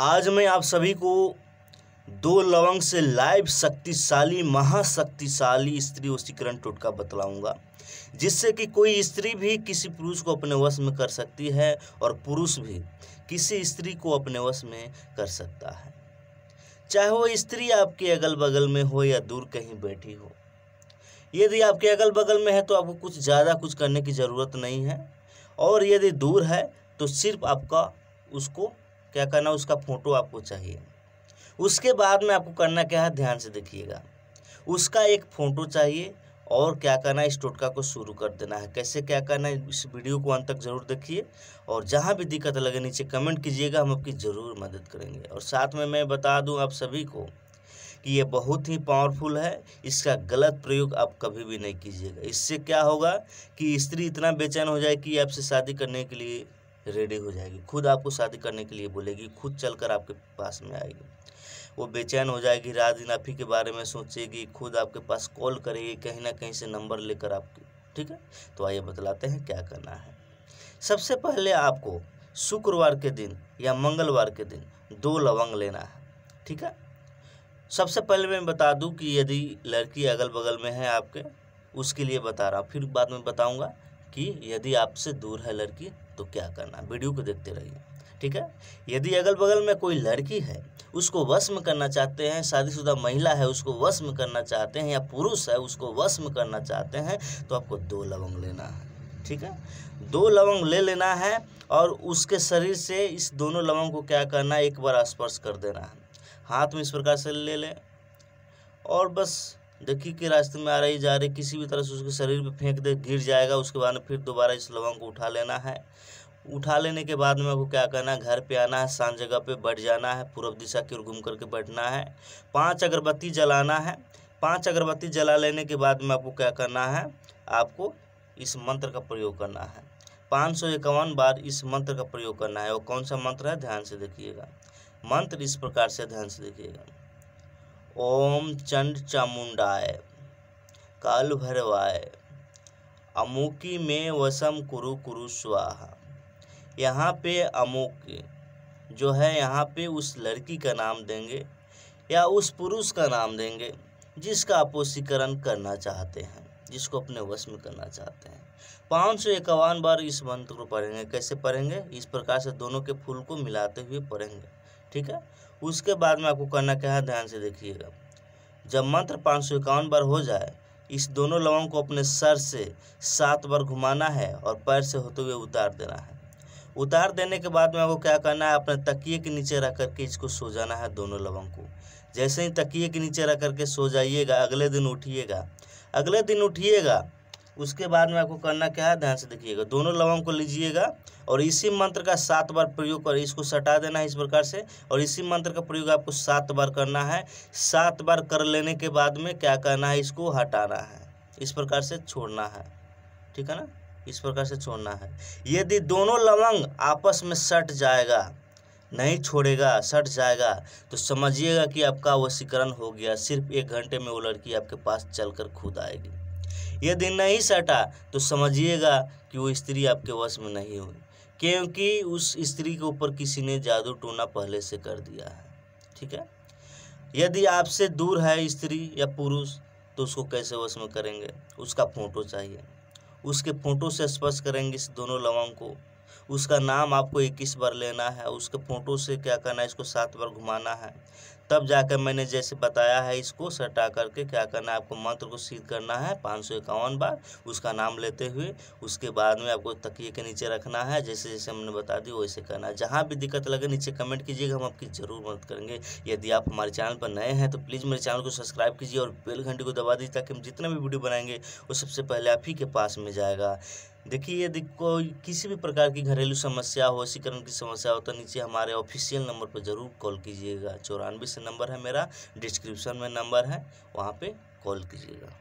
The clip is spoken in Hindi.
आज मैं आप सभी को दो लवंग से लाइव शक्तिशाली महाशक्तिशाली स्त्री वशीकरण टोटका बतलाऊंगा जिससे कि कोई स्त्री भी किसी पुरुष को अपने वश में कर सकती है और पुरुष भी किसी स्त्री को अपने वश में कर सकता है चाहे वो स्त्री आपके अगल बगल में हो या दूर कहीं बैठी हो यदि आपके अगल बगल में है तो आपको कुछ ज़्यादा कुछ करने की ज़रूरत नहीं है और यदि दूर है तो सिर्फ आपका उसको क्या करना उसका फ़ोटो आपको चाहिए उसके बाद में आपको करना क्या है ध्यान से देखिएगा उसका एक फ़ोटो चाहिए और क्या करना है इस टोटका को शुरू कर देना है कैसे क्या करना है इस वीडियो को अंत तक ज़रूर देखिए और जहाँ भी दिक्कत लगे नीचे कमेंट कीजिएगा हम आपकी ज़रूर मदद करेंगे और साथ में मैं बता दूँ आप सभी को कि ये बहुत ही पावरफुल है इसका गलत प्रयोग आप कभी भी नहीं कीजिएगा इससे क्या होगा कि स्त्री इतना बेचैन हो जाए कि आपसे शादी करने के लिए रेडी हो जाएगी खुद आपको शादी करने के लिए बोलेगी खुद चलकर आपके पास में आएगी वो बेचैन हो जाएगी रात दिन आप ही के बारे में सोचेगी खुद आपके पास कॉल करेगी कहीं ना कहीं से नंबर लेकर आपकी ठीक है तो आइए बतलाते हैं क्या करना है सबसे पहले आपको शुक्रवार के दिन या मंगलवार के दिन दो लवंग लेना है ठीक है सबसे पहले मैं बता दूं कि यदि लड़की अगल बगल में है आपके उसके लिए बता रहा हूँ फिर बाद में बताऊँगा कि यदि आपसे दूर है लड़की तो क्या करना वीडियो को देखते रहिए ठीक है यदि अगल बगल में कोई लड़की है उसको वश में करना चाहते हैं शादीशुदा महिला है उसको वश में करना चाहते हैं या पुरुष है उसको वश में करना चाहते हैं तो आपको दो लवंग लेना है ठीक है दो लवंग ले लेना है और उसके शरीर से इस दोनों लवंग को क्या करना है एक बार स्पर्श कर देना है हाथ में इस प्रकार से ले लें और बस देखिए कि रास्ते में आ रही जा रही किसी भी तरह से उसके शरीर पे फेंक दे गिर जाएगा उसके बाद में फिर दोबारा इस लवंग को उठा लेना है उठा लेने के बाद में आपको क्या करना है घर पे आना है शांत जगह पे बैठ जाना है पूर्व दिशा की ओर घूम करके बैठना है पांच अगरबत्ती जलाना है पांच अगरबत्ती जला लेने के बाद में आपको क्या करना है आपको इस मंत्र का प्रयोग करना है पाँच सौ इक्यावन बार इस मंत्र का प्रयोग करना है और कौन सा मंत्र है ध्यान से देखिएगा मंत्र इस प्रकार से ध्यान से देखिएगा ओम चंड चामुंडाय काल भरवाय अमुकी में वसम कुरु कुरु स्वाहा यहाँ पे अमुक जो है यहाँ पे उस लड़की का नाम देंगे या उस पुरुष का नाम देंगे जिसका आपोषीकरण करना चाहते हैं जिसको अपने वश में करना चाहते हैं पाँच सौ इक्यावन बार इस मंत्र को पढ़ेंगे कैसे पढ़ेंगे इस प्रकार से दोनों के फूल को मिलाते हुए पढ़ेंगे ठीक है उसके बाद में आपको करना क्या है ध्यान से देखिएगा जब मंत्र पाँच सौ इक्यावन बार हो जाए इस दोनों लवंग को अपने सर से सात बार घुमाना है और पैर से होते हुए उतार देना है उतार देने के बाद में आपको क्या करना है अपने तकिए के नीचे रख करके इसको सो जाना है दोनों लवंग को जैसे ही तकिए के नीचे रख करके सो जाइएगा अगले दिन उठिएगा अगले दिन उठिएगा उसके बाद में आपको करना क्या है ध्यान से देखिएगा दोनों लवंग को लीजिएगा और इसी मंत्र का सात बार प्रयोग कर इसको सटा देना है इस प्रकार से और इसी मंत्र का प्रयोग आपको सात बार करना है सात बार कर लेने के बाद में क्या करना है इसको हटाना है इस प्रकार से छोड़ना है ठीक है ना इस प्रकार से छोड़ना है यदि दोनों लवंग आपस में सट जाएगा नहीं छोड़ेगा सट जाएगा तो समझिएगा कि आपका वशीकरण हो गया सिर्फ एक घंटे में वो लड़की आपके पास चलकर खुद आएगी यदि नहीं सटा तो समझिएगा कि वो स्त्री आपके वश में नहीं हुई क्योंकि उस स्त्री के ऊपर किसी ने जादू टोना पहले से कर दिया है ठीक है यदि आपसे दूर है स्त्री या पुरुष तो उसको कैसे वश में करेंगे उसका फोटो चाहिए उसके फोटो से स्पर्श करेंगे इस दोनों लवंग को उसका नाम आपको इक्कीस बार लेना है उसके फोटो से क्या करना है इसको सात बार घुमाना है तब जाकर मैंने जैसे बताया है इसको सटा करके क्या करना है आपको मंत्र को सिद्ध करना है पाँच सौ इक्यावन बार उसका नाम लेते हुए उसके बाद में आपको तकिए के नीचे रखना है जैसे जैसे हमने बता दी वैसे करना है जहाँ भी दिक्कत लगे नीचे कमेंट कीजिएगा हम आपकी ज़रूर मदद करेंगे यदि आप हमारे चैनल पर नए हैं तो प्लीज़ मेरे चैनल को सब्सक्राइब कीजिए और बेल घंटी को दबा दीजिए ताकि हम जितना भी वीडियो बनाएंगे वो सबसे पहले आप ही के पास में जाएगा देखिए यदि कोई किसी भी प्रकार की घरेलू समस्या हो वसीकरण की समस्या हो तो नीचे हमारे ऑफिशियल नंबर पर ज़रूर कॉल कीजिएगा चौरानवे से नंबर है मेरा डिस्क्रिप्शन में नंबर है वहाँ पे कॉल कीजिएगा